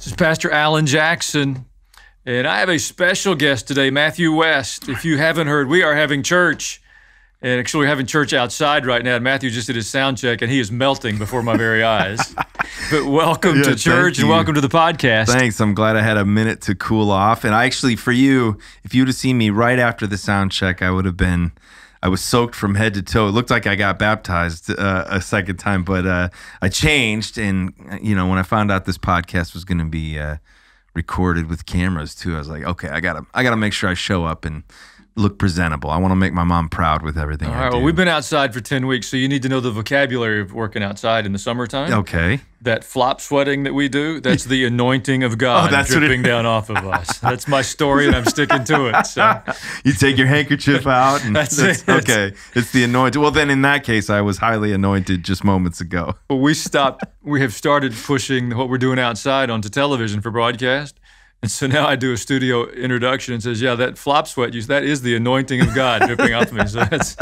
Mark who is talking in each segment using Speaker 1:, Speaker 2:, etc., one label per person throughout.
Speaker 1: This is Pastor Alan Jackson, and I have a special guest today, Matthew West. If you haven't heard, we are having church, and actually, we're having church outside right now. And Matthew just did his sound check, and he is melting before my very eyes. but welcome yeah, to church and welcome
Speaker 2: to the podcast. Thanks. I'm glad I had a minute to cool off. And I actually, for you, if you'd have seen me right after the sound check, I would have been I was soaked from head to toe. It looked like I got baptized uh, a second time, but uh, I changed. And you know, when I found out this podcast was going to be uh, recorded with cameras too, I was like, okay, I gotta, I gotta make sure I show up and look presentable. I want to make my mom proud with everything. All right. Well,
Speaker 1: we've been outside for ten weeks, so you need to know the vocabulary of working outside in the summertime. Okay. That flop sweating that we do—that's the anointing of God oh, that's dripping down off of us. That's my story, and I'm sticking to it. So. you take your handkerchief out. And that's, that's it. Okay.
Speaker 2: It's the anointing. Well, then in that case, I was highly anointed just moments ago. Well, we stopped.
Speaker 1: we have started pushing what we're doing outside onto television for broadcast. And so now I do a studio introduction and says, "Yeah, that flop sweat use that is the anointing of God dripping off me." So that's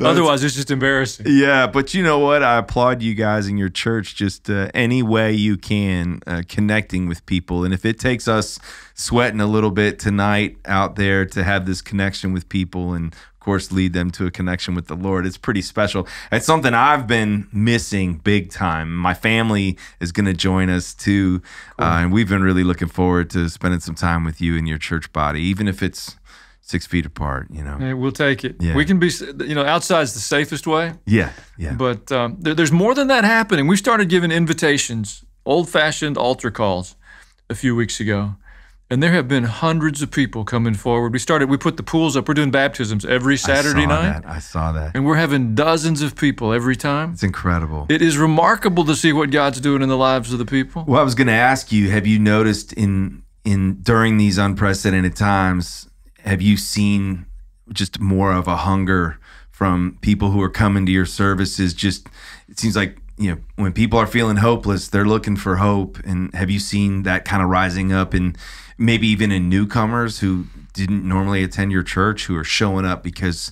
Speaker 1: Otherwise,
Speaker 2: it's just embarrassing. Yeah, but you know what? I applaud you guys in your church just uh, any way you can uh, connecting with people. And if it takes us sweating a little bit tonight out there to have this connection with people and of course lead them to a connection with the Lord. It's pretty special. It's something I've been missing big time. My family is going to join us too, uh, cool. uh, and we've been really looking forward to spending some time with you in your church body, even if it's six feet apart. You
Speaker 1: know, we'll take it. Yeah. We can be, you know, outside's the safest way. Yeah, yeah. But um, there, there's more than that happening. We started giving invitations, old-fashioned altar calls, a few weeks ago, and there have been hundreds of people coming forward. We started. We put the pools up. We're doing baptisms every Saturday I night. That.
Speaker 2: I saw that.
Speaker 1: And we're having dozens of people every time.
Speaker 2: It's incredible.
Speaker 1: It is remarkable to see what God's doing in the lives of the people.
Speaker 2: Well, I was going to ask you, have you noticed in in during these unprecedented times have you seen just more of a hunger from people who are coming to your services? Just it seems like you know when people are feeling hopeless, they're looking for hope. And have you seen that kind of rising up and maybe even in newcomers who didn't normally attend your church who are showing up because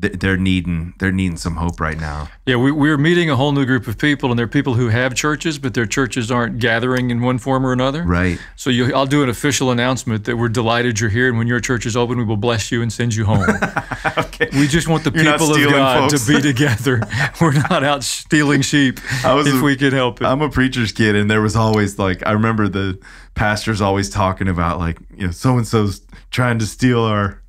Speaker 2: they're needing they're needing some hope right now.
Speaker 1: Yeah, we, we're meeting a whole new group of people, and they're people who have churches, but their churches aren't gathering in one form or another. Right. So you, I'll do an official announcement that we're delighted you're here, and when your church is open, we will bless you and send you home. okay. We just
Speaker 2: want the you're people of God folks. to be
Speaker 1: together.
Speaker 2: we're not out stealing sheep if a, we can help it. I'm a preacher's kid, and there was always like I remember the pastors always talking about like you know so and so's trying to steal our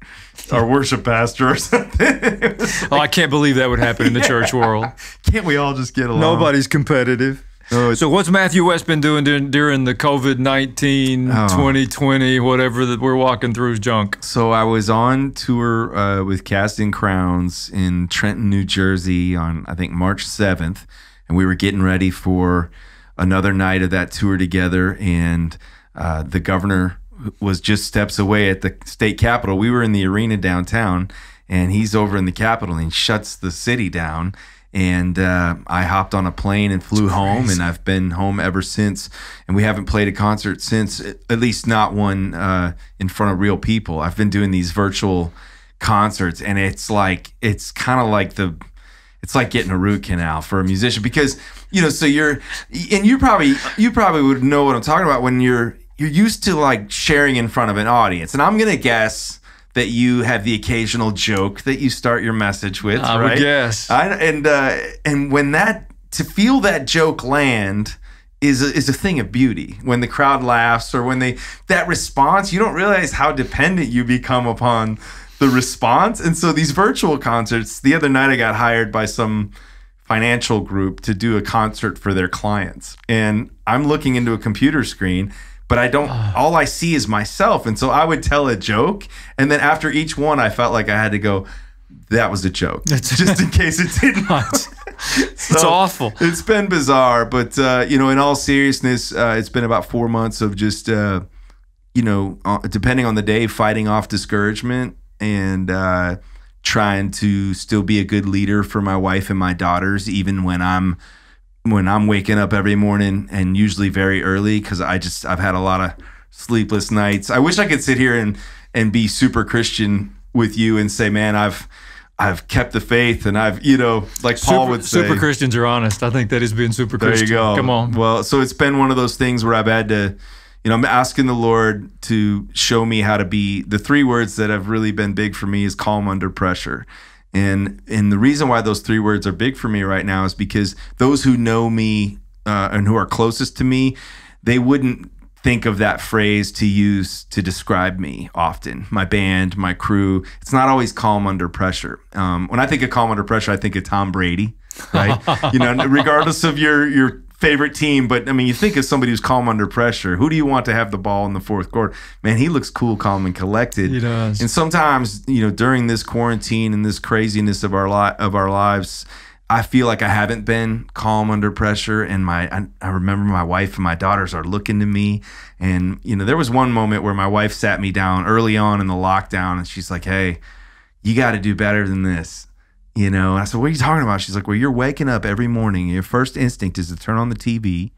Speaker 2: our worship pastor or something. oh, I can't believe that would happen in the yeah. church world. Can't we all just get along? Nobody's
Speaker 1: competitive. so what's Matthew West been doing during, during the COVID-19, oh. 2020, whatever that we're walking through is junk?
Speaker 2: So I was on tour uh, with Casting Crowns in Trenton, New Jersey on, I think, March 7th. And we were getting ready for another night of that tour together. And uh, the governor was just steps away at the state capitol. We were in the arena downtown, and he's over in the capitol and shuts the city down. And uh, I hopped on a plane and flew home, and I've been home ever since. And we haven't played a concert since, at least not one uh, in front of real people. I've been doing these virtual concerts, and it's like it's kind of like the it's like getting a root canal for a musician because you know so you're and you probably you probably would know what i'm talking about when you're you're used to like sharing in front of an audience, and I'm gonna guess that you have the occasional joke that you start your message with, I right? Yes. and uh, and when that to feel that joke land is a, is a thing of beauty when the crowd laughs or when they that response you don't realize how dependent you become upon the response and so these virtual concerts the other night i got hired by some financial group to do a concert for their clients and i'm looking into a computer screen but I don't, ah. all I see is myself. And so I would tell a joke. And then after each one, I felt like I had to go, that was a joke, just in case it did not. so it's awful. It's been bizarre, but uh, you know, in all seriousness, uh, it's been about four months of just, uh, you know, uh, depending on the day, fighting off discouragement and uh, trying to still be a good leader for my wife and my daughters, even when I'm when I'm waking up every morning and usually very early because I just I've had a lot of sleepless nights. I wish I could sit here and and be super Christian with you and say, man, I've I've kept the faith and I've you know like super, Paul would say. Super
Speaker 1: Christians are honest. I think that is being super there Christian. There you go. Come on.
Speaker 2: Well, so it's been one of those things where I've had to. You know, I'm asking the Lord to show me how to be. The three words that have really been big for me is calm under pressure and and the reason why those three words are big for me right now is because those who know me uh, and who are closest to me, they wouldn't think of that phrase to use to describe me often. My band, my crew. It's not always calm under pressure. Um, when I think of calm under pressure, I think of Tom Brady. right? you know, regardless of your your favorite team, but I mean, you think of somebody who's calm under pressure. Who do you want to have the ball in the fourth quarter? Man, he looks cool, calm, and collected. He does. And sometimes, you know, during this quarantine and this craziness of our li- of our lives. I feel like I haven't been calm under pressure, and my I, I, remember my wife and my daughters are looking to me, and you know there was one moment where my wife sat me down early on in the lockdown, and she's like, "Hey, you got to do better than this." You know, I said, What are you talking about? She's like, Well, you're waking up every morning. Your first instinct is to turn on the TV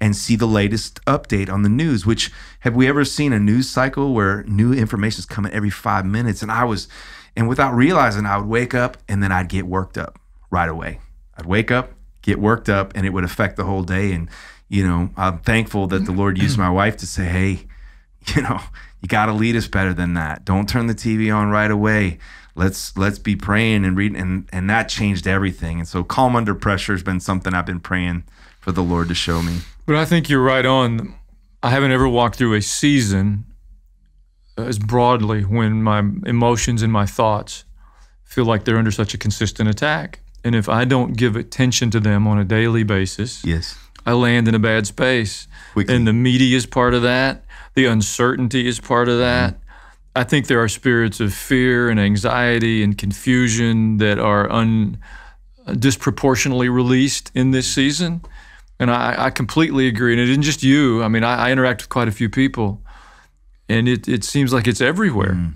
Speaker 2: and see the latest update on the news, which have we ever seen a news cycle where new information is coming every five minutes? And I was, and without realizing, I would wake up and then I'd get worked up right away. I'd wake up, get worked up, and it would affect the whole day. And, you know, I'm thankful that the mm-hmm. Lord used my mm-hmm. wife to say, hey, you know, you got to lead us better than that. Don't turn the TV on right away let's let's be praying and reading and and that changed everything and so calm under pressure has been something i've been praying for the lord to show me
Speaker 1: but i think you're right on i haven't ever walked through a season as broadly when my emotions and my thoughts feel like they're under such a consistent attack and if i don't give attention to them on a daily basis yes i land in a bad space Quickly. and the media is part of that the uncertainty is part of that mm-hmm I think there are spirits of fear and anxiety and confusion that are un, disproportionately released in this season. And I, I completely agree. And it isn't just you. I mean, I, I, interact with quite a few people, and it, it seems like it's everywhere. Mm.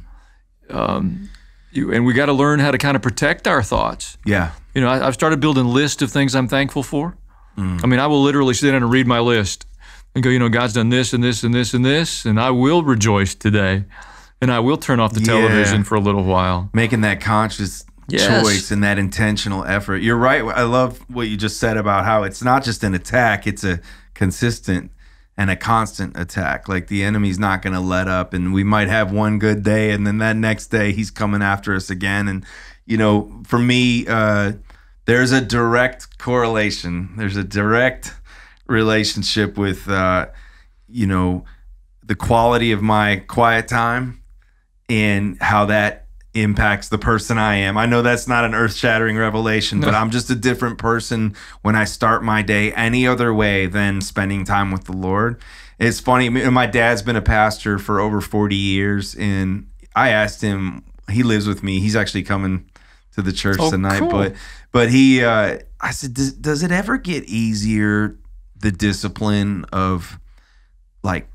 Speaker 1: Um, you, and we got to learn how to kind of protect our thoughts. Yeah. You know, I, have started building lists of things I'm thankful for. Mm. I mean, I will literally sit down and read my list and go, you know, God's done this and this and this and this, and I will rejoice
Speaker 2: today and I will turn off the television yeah. for a little while. Making that conscious yes. choice and that intentional effort. You're right. I love what you just said about how it's not just an attack, it's a consistent and a constant attack. Like the enemy's not going to let up, and we might have one good day, and then that next day he's coming after us again. And, you know, for me, uh, there's a direct correlation, there's a direct relationship with, uh, you know, the quality of my quiet time in how that impacts the person I am. I know that's not an earth shattering revelation, no. but I'm just a different person when I start my day any other way than spending time with the Lord. It's funny, my dad's been a pastor for over 40 years, and I asked him, he lives with me. He's actually coming to the church oh, tonight, cool. but but he uh, I said does, does it ever get easier the discipline of like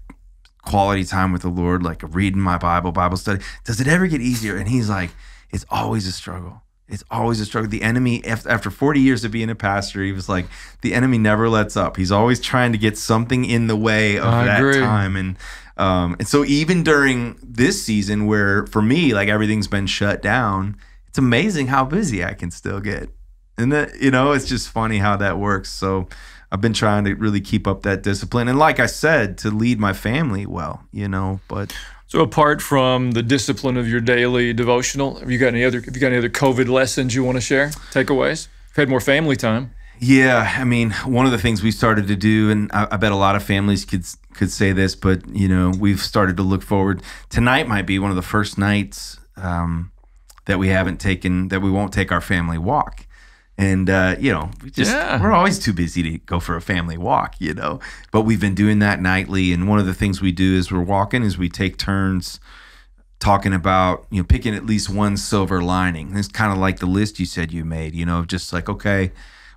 Speaker 2: quality time with the Lord, like reading my Bible, Bible study. Does it ever get easier? And he's like, it's always a struggle. It's always a struggle. The enemy, after 40 years of being a pastor, he was like, the enemy never lets up. He's always trying to get something in the way of I that agree. time. And um, and so even during this season, where for me, like everything's been shut down, it's amazing how busy I can still get. And that, you know, it's just funny how that works. So I've been trying to really keep up that discipline. And like I said, to lead my family well, you know, but
Speaker 1: so apart from the discipline of your daily devotional, have you got any other have you got any other COVID lessons you want to share? Takeaways? You've had more family time.
Speaker 2: Yeah, I mean, one of the things we started to do, and I, I, bet a lot of families could could say this, but you know, we've started to look forward. Tonight might be one of the first nights um, that we haven't taken that we won't take our family walk and uh, you know, we just yeah. we're always too busy to go for a family walk, you know. But we've been doing that nightly, and one of the things we do as we're walking is we take turns talking about you know picking at least one silver lining. It's kind of like the list you said you made, you know, just like okay,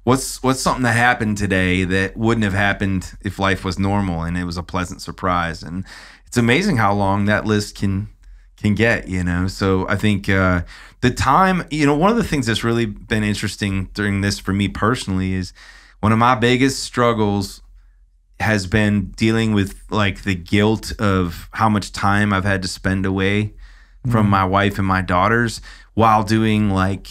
Speaker 2: what's what's something that happened today that wouldn't have happened if life was normal, and it was a pleasant surprise. And it's amazing how long that list can can get, you know. So I think uh, the time, you know, one of the things that's really been interesting during this for me personally is one of my biggest struggles has been dealing with like the guilt of how much time I've had to spend away mm-hmm. from my wife and my daughters while doing like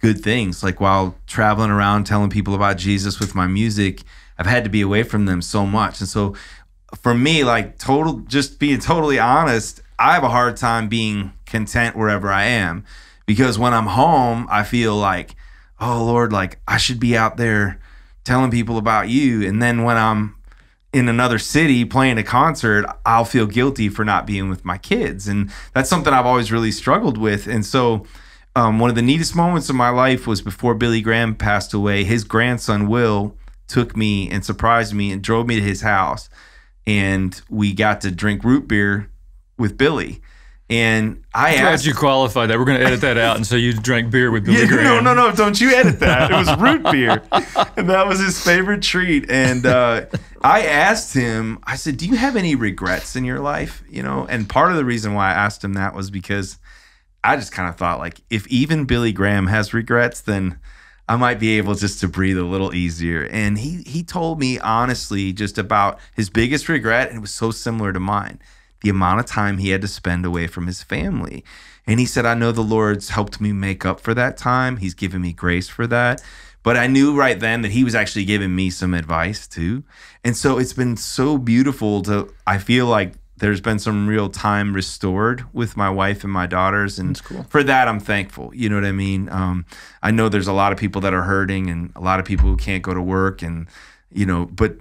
Speaker 2: good things, like while traveling around telling people about Jesus with my music. I've had to be away from them so much. And so for me, like total, just being totally honest, I have a hard time being content wherever I am because when I'm home, I feel like, oh Lord, like I should be out there telling people about you. And then when I'm in another city playing a concert, I'll feel guilty for not being with my kids. And that's something I've always really struggled with. And so, um, one of the neatest moments of my life was before Billy Graham passed away. His grandson, Will, took me and surprised me and drove me to his house. And we got to drink root beer with Billy. And I I'm asked you qualified that. We're going to edit that out, and so you drank beer with Billy yeah, Graham. No, no, no! Don't you edit that. It was root beer, and that was his favorite treat. And uh, I asked him. I said, "Do you have any regrets in your life?" You know, and part of the reason why I asked him that was because I just kind of thought, like, if even Billy Graham has regrets, then I might be able just to breathe a little easier. And he he told me honestly just about his biggest regret, and it was so similar to mine the amount of time he had to spend away from his family. And he said, I know the Lord's helped me make up for that time. He's given me grace for that. But I knew right then that he was actually giving me some advice too. And so it's been so beautiful to, I feel like there's been some real time restored with my wife and my daughters. And cool. for that, I'm thankful. You know what I mean? Um, I know there's a lot of people that are hurting and a lot of people who can't go to work and, you know, but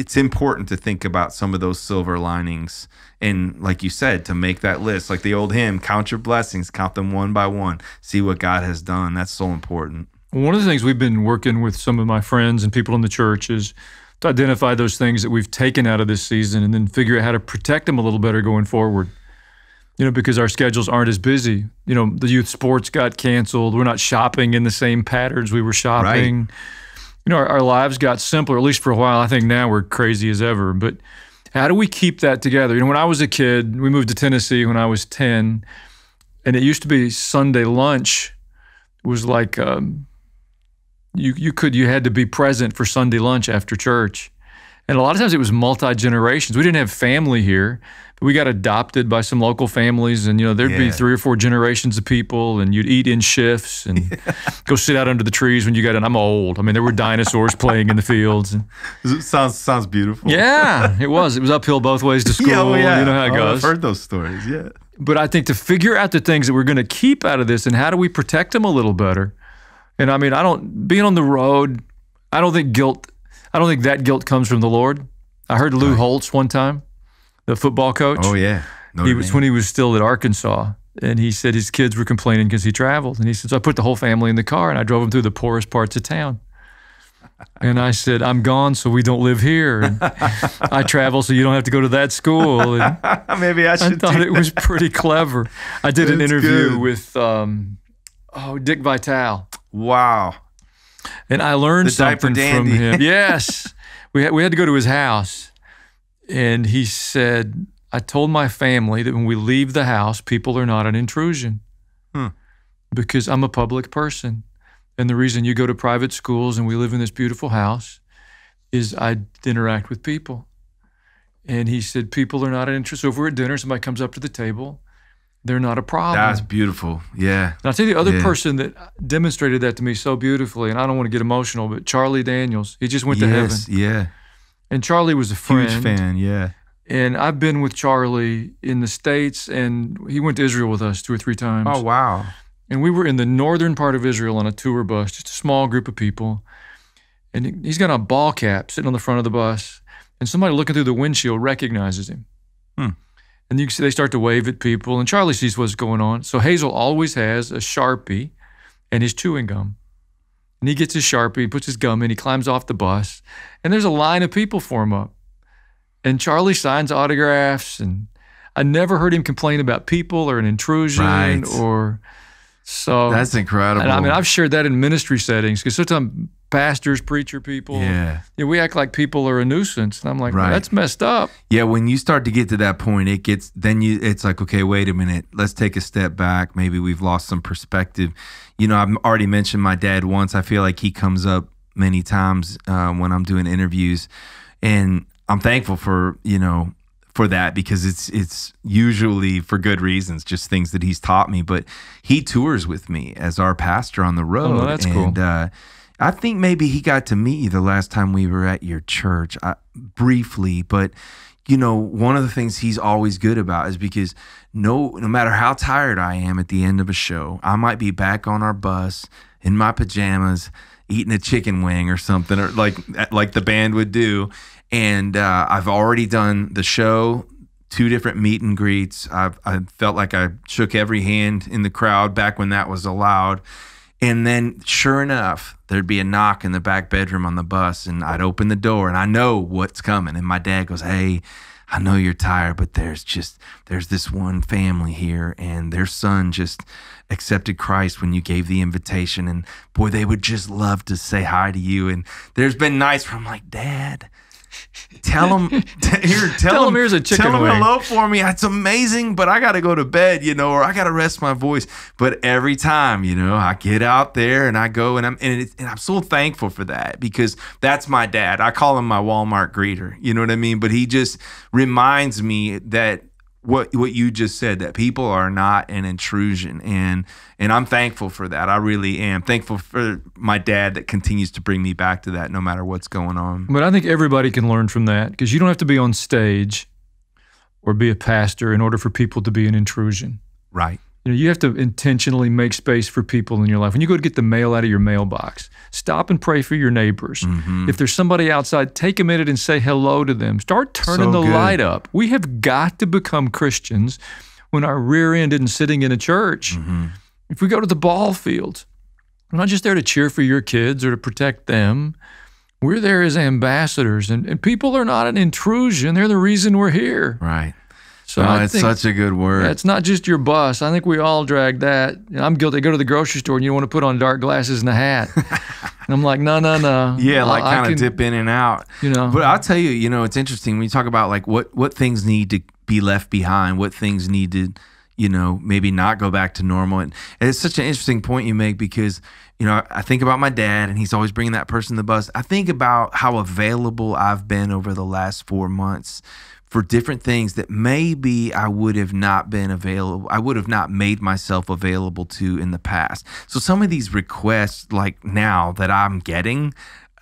Speaker 2: it's important to think about some of those silver linings and like you said to make that list like the old hymn count your blessings count them one by one see what god has done that's so important
Speaker 1: one of the things we've been working with some of my friends and people in the church is to identify those things that we've taken out of this season and then figure out how to protect them a little better going forward you know, because our schedules aren't as busy. You know, the youth sports got canceled. We're not shopping in the same patterns we were shopping. Right you know, our, our, lives got simpler, at least for a while. I think now we're crazy as ever. But how do we keep that together? You know, when I was a kid, we moved to Tennessee when I was 10, and it used to be Sunday lunch was like um, you, you could, you had to be present for Sunday lunch after church. And a lot of times it was multi generations. We didn't have family here, we got adopted by some local families, and you know there'd yeah. be three or four generations of people, and you'd eat in shifts and go sit out under the trees when you got in. I'm old. I mean, there were dinosaurs playing in the fields. And,
Speaker 2: it sounds sounds beautiful.
Speaker 1: Yeah, it was. It was uphill both ways to school. Yeah, well, yeah. You know how it oh, goes. I've heard those
Speaker 2: stories. Yeah.
Speaker 1: But I think to figure out the things that we're going to keep out of this, and how do we protect them a little better? And I mean, I don't being on the road. I don't think guilt. I don't think that guilt comes from the Lord. I heard Lou right. Holtz one time the football coach. Oh yeah, Notre he was Dame. when he was still at Arkansas, and he said his kids were complaining because he traveled, and he said so I put the whole family in the car and I drove them through the poorest parts of town. And I said, I'm gone, so we don't live here. And I travel, so you don't have to go to that school. And Maybe I should. I thought it was pretty clever. I did That's an interview good. with um, oh Dick
Speaker 2: Vitale. Wow.
Speaker 1: And I learned the something from him. Yes, we had, we had to go to his house, and he said, I told my family that when we leave the house, people are not an intrusion hmm. because I'm a public person. And the reason you go to private schools and we live in this beautiful house is I interact with people. And he said, People are not an intrusion. So if we're at dinner, somebody comes up to the table, they're not a problem. That's
Speaker 2: beautiful. Yeah. And I'll tell you the other yeah.
Speaker 1: person that demonstrated that to me so beautifully, and I don't want to get emotional, but Charlie Daniels. He just went yes, to heaven. Yeah. And Charlie was a friend. Huge fan, yeah. And I've been with Charlie in the States, and he went to Israel with us two or three times. Oh, wow. And we were in the northern part of Israel on a tour bus, just a small group of people. And he's got a ball cap sitting on the front of the bus, and somebody looking through the windshield recognizes him. Hmm. And you can see they start to wave at people, and Charlie sees what's going on. So Hazel always has a Sharpie and his chewing gum and he gets his sharpie, he puts his gum in, he climbs off the bus, and there's a line of people for him up. And Charlie signs autographs, and I never heard him complain about people or an intrusion right. or so that's incredible. I mean, I've shared that in ministry settings because sometimes pastors, preacher people, yeah. we act like
Speaker 2: people are a nuisance, and I'm like, right. well, that's messed up. Yeah, when you start to get to that point, it gets then you it's like, okay, wait a minute, let's take a step back. Maybe we've lost some perspective. You know, I've already mentioned my dad once. I feel like he comes up many times uh, when I'm doing interviews, and I'm thankful for you know for that because it's it's usually for good reasons, just things that he's taught me. But he tours with me as our pastor on the oh, road. Oh, that's and, cool. Uh, I think maybe he got to meet you the last time we were at your church I, uh, briefly, but you know, one of the things he's always good about is because no no matter how tired I am at the end of a show, I might be back on our bus in my pajamas eating a chicken wing or something or like like the band would do and uh, I've already done the show, two different meet and greets. I've, I felt like I shook every hand in the crowd back when that was allowed. And then, sure enough, there'd be a knock in the back bedroom on the bus, and I'd open the door, and I know what's coming. And my dad goes, Hey, I know you're tired, but there's just there's this one family here, and their son just accepted Christ when you gave the invitation, and boy, they would just love to say hi to you. And there's been nights where I'm like, Dad, tell him t- here tell, tell him, him, here's a chicken tell him wing. hello for me it's amazing but i gotta go to bed you know or i gotta rest my voice but every time you know i get out there and i go and i'm and, and i'm so thankful for that because that's my dad i call him my walmart greeter you know what i mean but he just reminds me that what what you just said that people are not an intrusion and and I'm thankful for that. I really am thankful for my dad that continues to bring me back to that no matter what's going on.
Speaker 1: But I think everybody can learn from that because you don't have to be on stage or be a pastor in order for people to be an intrusion. Right you know you have to intentionally make space for people in your life when you go to get the mail out of your mailbox stop and pray for your neighbors mm-hmm. if there's somebody outside take a minute and say hello to them start turning so the good. light up we have got to become christians when our rear end isn't sitting in a church mm-hmm. if we go to the ball fields we're not just there to cheer for your kids or to protect them we're there as ambassadors and, and people are not an intrusion they're the reason we're here right
Speaker 2: so oh, it's think, such a good word. Yeah, it's not
Speaker 1: just your bus. I think we all drag that. I'm guilty. I go to the grocery store and you want to put on dark glasses and a hat. and I'm like, no, no, no.
Speaker 2: Yeah, like kind of dip in and out. You know. But I'll tell you, you know, it's interesting when you talk about like what what things need to be left behind, what things need to, you know, maybe not go back to normal. And, and it's such an interesting point you make because you know, I think about my dad and he's always bringing that person to the bus. I think about how available I've been over the last four months for different things that maybe I would have not been available, I would have not made myself available to in the past. So some of these requests, like now that I'm getting,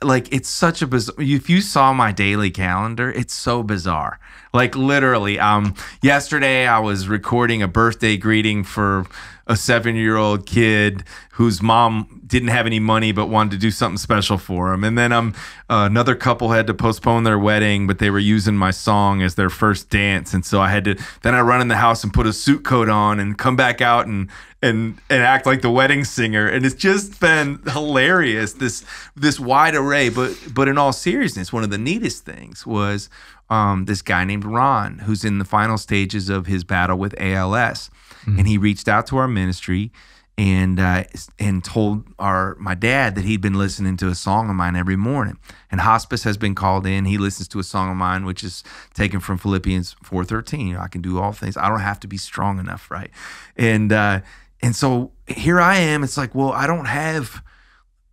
Speaker 2: like it's such a bizarre if you saw my daily calendar it's so bizarre like literally um yesterday i was recording a birthday greeting for a seven year old kid whose mom didn't have any money but wanted to do something special for him. And then um, uh, another couple had to postpone their wedding, but they were using my song as their first dance. And so I had to, then I run in the house and put a suit coat on and come back out and, and, and act like the wedding singer. And it's just been hilarious, this, this wide array. But, but in all seriousness, one of the neatest things was um, this guy named Ron, who's in the final stages of his battle with ALS Mm-hmm. And he reached out to our ministry and uh, and told our my dad that he'd been listening to a song of mine every morning. And hospice has been called in. He listens to a song of mine, which is taken from Philippians four thirteen. I can do all things. I don't have to be strong enough, right? And uh, and so here I am. It's like, well, I don't have.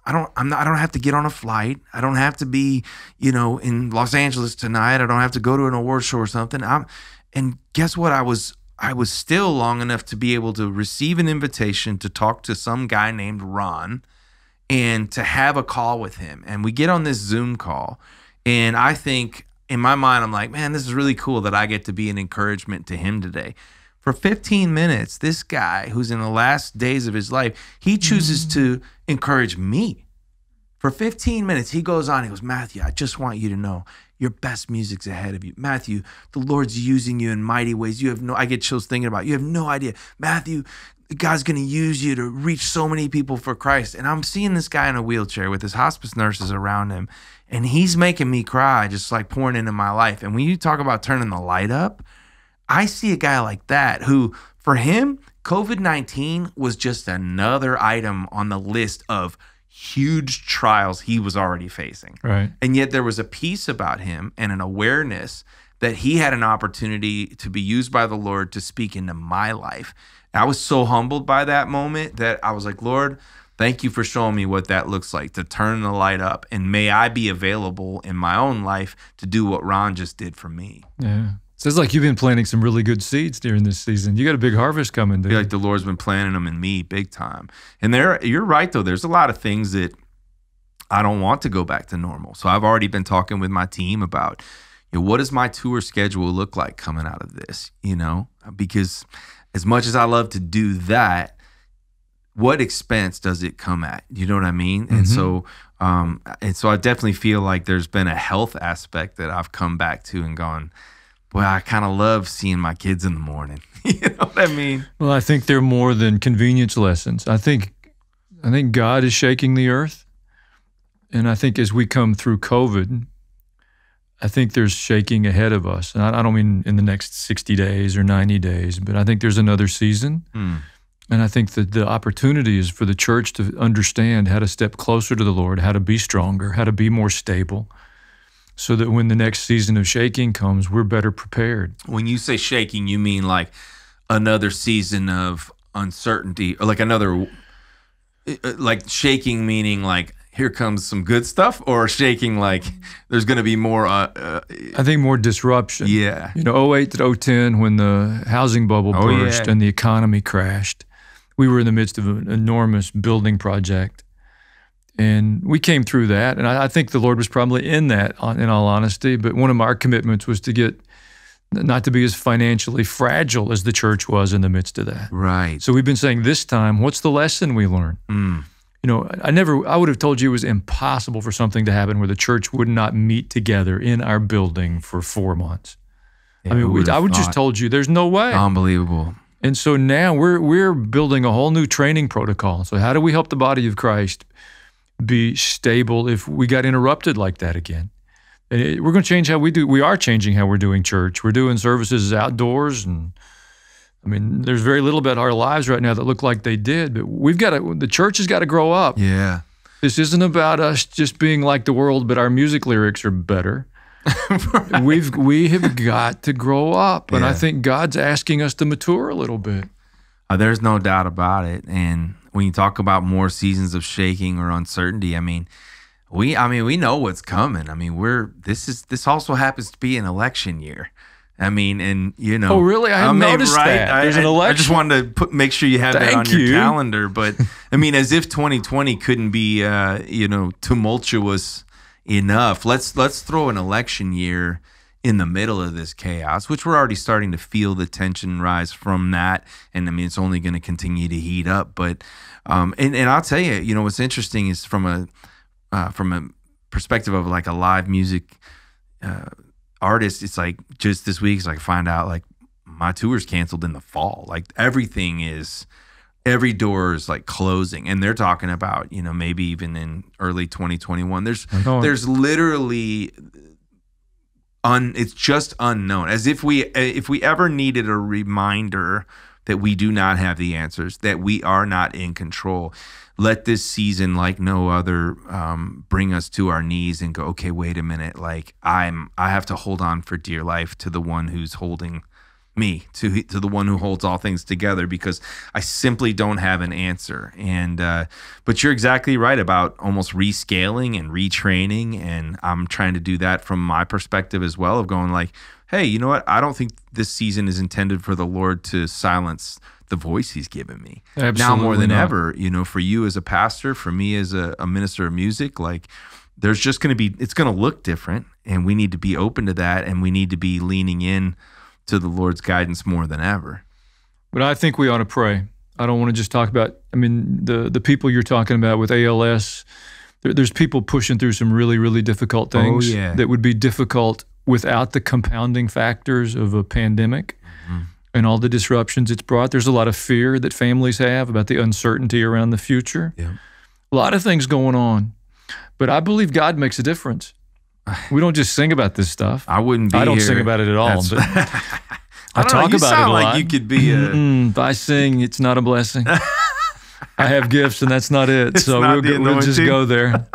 Speaker 2: I don't I'm not I don't have to get on a flight. I don't have to be, you know, in Los Angeles tonight. I don't have to go to an award show or something. I'm and guess what? I was I was still long enough to be able to receive an invitation to talk to some guy named Ron and to have a call with him. And we get on this Zoom call. And I think in my mind, I'm like, man, this is really cool that I get to be an encouragement to him today. For 15 minutes, this guy who's in the last days of his life, he chooses mm. to encourage me. For 15 minutes, he goes on, he goes, Matthew, I just want you to know your best music's ahead of you. Matthew, the Lord's using you in mighty ways. You have no I get chills thinking about. It. You have no idea. Matthew, God's going to use you to reach so many people for Christ. And I'm seeing this guy in a wheelchair with his hospice nurses around him, and he's making me cry, just like pouring into my life. And when you talk about turning the light up, I see a guy like that who, for him, COVID 19 was just another item on the list of huge trials he was already facing. Right. And yet there was a peace about him and an awareness that he had an opportunity to be used by the Lord to speak into my life. And I was so humbled by that moment that I was like, Lord, thank you for showing me what that looks like to turn the light up. And may I be available in my own life to do what Ron just did for me.
Speaker 1: Yeah. It's like you've been planting some really good seeds during this
Speaker 2: season. You got a big harvest coming. Dude. I feel like the Lord's been planting them in me big time. And there, you're right though. There's a lot of things that I don't want to go back to normal. So I've already been talking with my team about, you know, what does my tour schedule look like coming out of this? You know, because as much as I love to do that, what expense does it come at? You know what I mean? Mm-hmm. And so, um, and so I definitely feel like there's been a health aspect that I've come back to and gone boy, I kind of love seeing my kids in the morning. you know
Speaker 1: what I mean? Well, I think they're more than convenience lessons. I think, I think God is shaking the earth, and I think as we come through COVID, I think there's shaking ahead of us. And I, I don't mean in the next 60 days or 90 days, but I think there's another season. Hmm. And I think that the opportunity is for the church to understand how to step closer to the Lord, how to be stronger, how to be more stable, so that when the next season of shaking comes, we're better prepared.
Speaker 2: When you say shaking, you mean like another season of uncertainty or like another uh, like shaking meaning like here comes some good stuff or shaking like there's going to be more
Speaker 1: uh, uh, i think more disruption yeah you know 08 to 010 when the housing bubble oh, burst yeah. and the economy crashed we were in the midst of an enormous building project and we came through that. And I, I, think the Lord was probably in that, in all honesty. But one of our commitments was to get not to be as financially fragile as the church was in the midst of that. Right. So we've been saying this time, what's the lesson we learned? Mm. You know, I never, I would have told you it was impossible for something to happen where the church would not meet together in our building for four months. Yeah, I mean, would I would just told you there's no way.
Speaker 2: Unbelievable.
Speaker 1: And so now we're we're building a whole new training protocol. So how do we help the body of Christ? be stable if we got interrupted like that again. It, we're going to change how we do. We are changing how we're doing church. We're doing services outdoors, and I mean, there's very little about our lives right now that look like they did. But we've got to. The church has got to grow up. Yeah. This isn't about us just being like the world, but our music lyrics are better.
Speaker 2: right. We've we have got to grow up, and yeah. I think God's asking us to mature a little bit. Uh, there's no doubt about it, and when you talk about more seasons of shaking or uncertainty, I mean, we I mean, we know what's coming. I mean, we're this is this also happens to be an election year. I mean, and you know. Oh, really? I, I noticed right? that. There's I, an election. I just wanted to put, make sure you have Thank that on your calendar. But I mean, as if 2020 couldn't be, uh, you know, tumultuous enough. Let's let's throw an election year in the middle of this chaos, which we're already starting to feel the tension rise from that. And I mean, it's only going to continue to heat up. But, um, and, and I'll tell you, you know, what's interesting is from a, uh, from a perspective of like a live music uh, artist, it's like just this week, it's like find out like my tour's canceled in the fall. Like everything is, every door is like closing and they're talking about you know maybe even in early 2021 there's there's literally un it's just unknown. As if we if we ever needed a reminder that we do not have the answers, that we are not in control. Let this season, like no other, um, bring us to our knees and go. Okay, wait a minute. Like I'm, I have to hold on for dear life to the one who's holding me to to the one who holds all things together because I simply don't have an answer. And uh, but you're exactly right about almost rescaling and retraining, and I'm trying to do that from my perspective as well of going like, hey, you know what? I don't think this season is intended for the Lord to silence the voice He's given me Absolutely now more than not. ever. You know, for you as a pastor, for me as a, a minister of music, like there's just going to be it's going to look different, and we need to be open to that, and we need to be leaning in to the Lord's guidance more than ever.
Speaker 1: But I think we ought to pray. I don't want to just talk about. I mean, the the people you're talking about with ALS, there, there's people pushing through some really really difficult oh, things oh, yeah. that would be difficult without the compounding factors of a pandemic mm-hmm. and all the disruptions it's brought. There's a lot of fear that families have about the uncertainty around the future. Yeah. A lot of things going on, but I believe God makes a difference. We don't just sing about this stuff. I wouldn't be. I don't here. sing about it at all. But I,
Speaker 2: I talk know, about sound it a like lot. You could be. A... Mm-hmm.
Speaker 1: I sing. It's not a blessing. I have gifts, and that's not it. It's so not we'll, we'll just go there.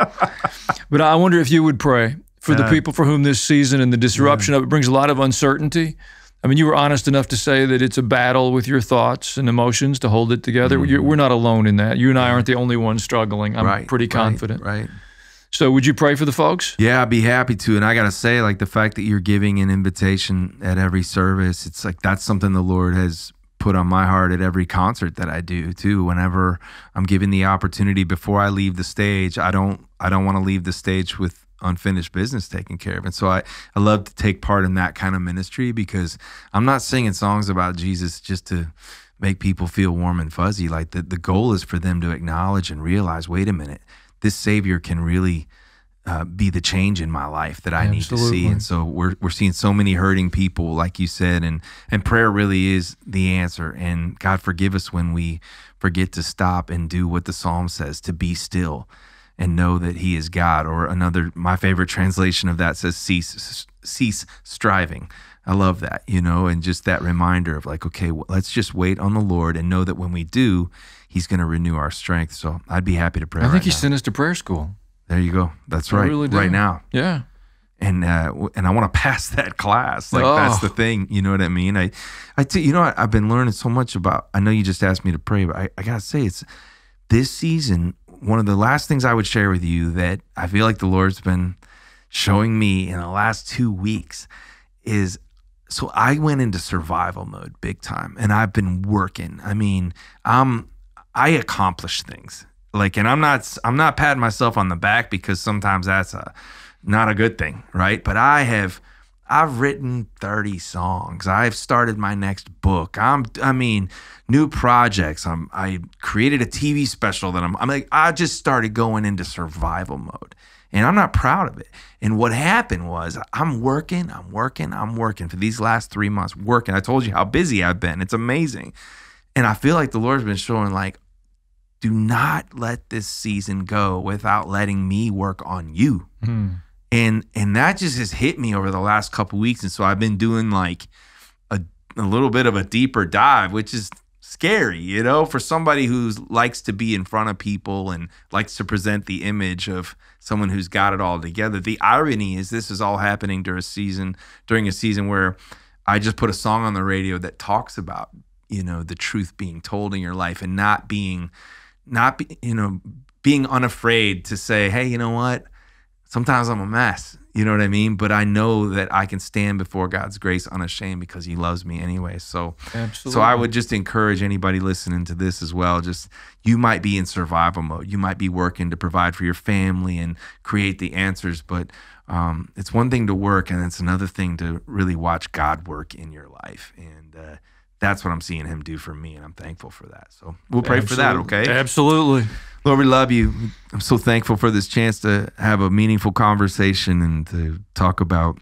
Speaker 1: but I wonder if you would pray for the people for whom this season and the disruption yeah. of it brings a lot of uncertainty. I mean, you were honest enough to say that it's a battle with your thoughts and emotions to hold it together. Mm We're not alone in that. You and I aren't the only ones struggling. I'm right, pretty confident. right. right. So would you pray for the folks?
Speaker 2: Yeah, I'd be happy to. And I gotta say, like the fact that you're giving an invitation at every service, it's like that's something the Lord has put on my heart at every concert that I do too. Whenever I'm given the opportunity before I leave the stage, I don't I don't want to leave the stage with unfinished business taken care of. And so I, I love to take part in that kind of ministry because I'm not singing songs about Jesus just to make people feel warm and fuzzy. Like the, the goal is for them to acknowledge and realize, wait a minute, this Savior can really uh, be the change in my life that I Absolutely. need to see. And so we're we're seeing so many hurting people, like you said, and and prayer really is the answer. And God forgive us when we forget to stop and do what the Psalm says to be still and know that He is God. Or another, my favorite translation of that says cease cease striving I love that, you know, and just that reminder of like, okay, well, let's just wait on the Lord and know that when we do, He's going to renew our strength. So I'd be happy to pray. I think right He now. sent us to prayer school. There you go. That's I right. right now. Yeah. And uh, and I want to pass that class. Like oh. that's the oh. thing. You know what I mean? I, I t- you know, I, have been learning so much about. I know you just asked me to pray, but I, I gotta say, it's this season. One of the last things I would share with you that I feel like the Lord's been showing me in the last two weeks is so I went into survival mode big time and I've been working. I mean, I'm um, I accomplish things. Like and I'm not I'm not patting myself on the back because sometimes that's a not a good thing, right? But I have I've written 30 songs. I've started my next book. I'm I mean, new projects. I'm I created a TV special that I'm I'm like I just started going into survival mode. And I'm not proud of it. And what happened was I'm working, I'm working, I'm working for these last three months, working. I told you how busy I've been. It's amazing. And I feel like the Lord's been showing, like, do not let this season go without letting me work on you. Mm. And and that just has hit me over the last couple weeks. And so I've been doing like a, a little bit of a deeper dive, which is scary, you know, for somebody who likes to be in front of people and likes to present the image of someone who's got it all together. The irony is this is all happening during a season during a season where I just put a song on the radio that talks about, you know, the truth being told in your life and not being not be, you know, being unafraid to say, "Hey, you know what? sometimes I'm a mess. You know what I mean? But I know that I can stand before God's grace unashamed because He loves me anyway. So, Absolutely. so I would just encourage anybody listening to this as well. Just you might be in survival mode. You might be working to provide for your family and create the answers, but um, it's one thing to work, and it's another thing to really watch God work in your life. And uh, that's what I'm seeing Him do for me, and I'm thankful for that. So we'll pray Absolutely. for that. Okay. Absolutely. Lord, we love you. I'm so thankful for this chance to have a meaningful conversation and to talk about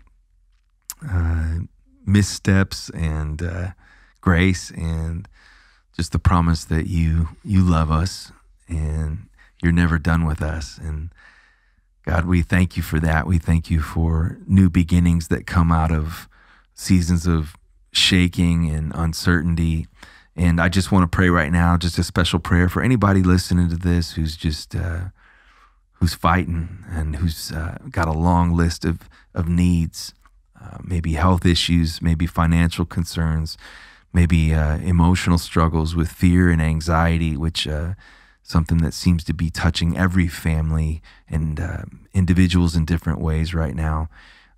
Speaker 2: uh, missteps and uh, grace and just the promise that you you love us and you're never done with us and God, we thank you for that. We thank you for new beginnings that come out of seasons of shaking and uncertainty and I just want to pray right now, just a special prayer for anybody listening to this who's just uh, who's fighting and who's uh, got a long list of of needs, uh, maybe health issues, maybe financial concerns, maybe uh, emotional struggles with fear and anxiety, which uh, something that seems to be touching every family and uh, individuals in different ways right now.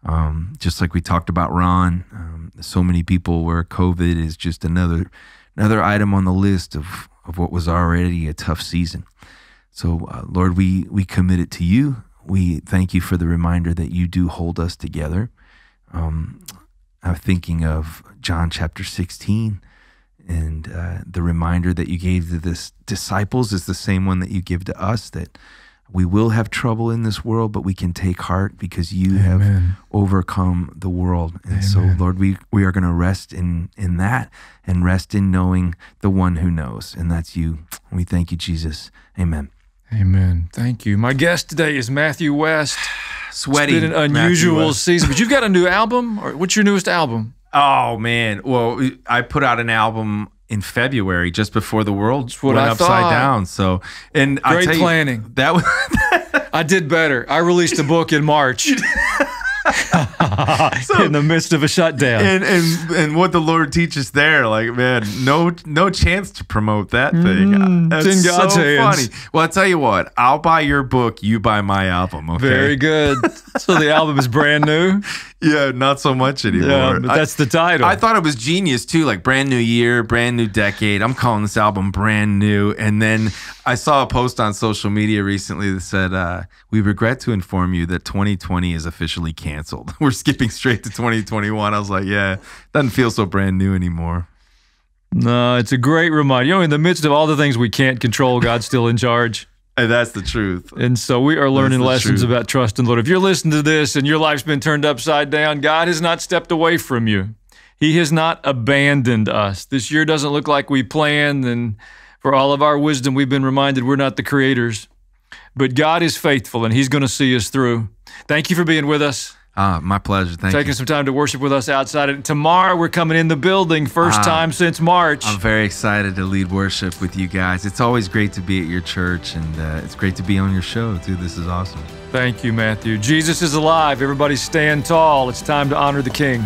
Speaker 2: Um, just like we talked about Ron, um, so many people where COVID is just another another item on the list of, of what was already a tough season. So, uh, Lord, we, we commit it to you. We thank you for the reminder that you do hold us together. Um, I'm thinking of John chapter 16, and uh, the reminder that you gave to the disciples is the same one that you give to us that we will have trouble in this world, but we can take heart because you Amen. have overcome the world. And Amen. so, Lord, we, we are going to rest in, in that and rest in knowing the one who knows, and that's you. We thank you, Jesus. Amen. Amen. Thank you. My guest today is Matthew West. Sweaty. It's been an unusual season,
Speaker 1: but you've got a new album. Or what's your newest album?
Speaker 2: Oh man! Well, I put out an album in February, just before the world That's went I upside thought. down. So, and great I planning. You, that
Speaker 1: was. I did better. I released a book in March. so, in the midst of a shutdown. And, and
Speaker 2: and what the Lord teaches there, like man, no no chance to promote that thing. Mm, That's so hands. funny. Well, I tell you what, I'll buy your book, you buy my album. Okay. Very good. so the album is brand new yeah, not so much anymore. Yeah, but that's I, the title. I thought it was genius too, like brand new year, brand new decade. I'm calling this album brand new. And then I saw a post on social media recently that said, uh, "We regret to inform you that 2020 is officially canceled. We're skipping straight to 2021." I was like, "Yeah, doesn't feel so brand new anymore." No,
Speaker 1: it's a great reminder. You know, in the midst of all the things we can't control, God's still in charge. And that's the truth. And so we are learning lessons truth. about trust in Lord. If you're listening to this and your life's been turned upside down, God has not stepped away from you. He has not abandoned us. This year doesn't look like we planned, and for all of our wisdom, we've been reminded we're not the creators. But God is faithful, and He's going to see us through. Thank you for being with us.
Speaker 2: Ah, my pleasure. Thank Taking you.
Speaker 1: some time to worship with us outside. And tomorrow we're coming in the building, first uh, time
Speaker 2: since March. I'm very excited to lead worship with you guys. It's always great to be at your church, and uh, it's great to be on your show, too. This is awesome. Thank you, Matthew. Jesus is alive. Everybody stand tall. It's
Speaker 1: time to honor the King.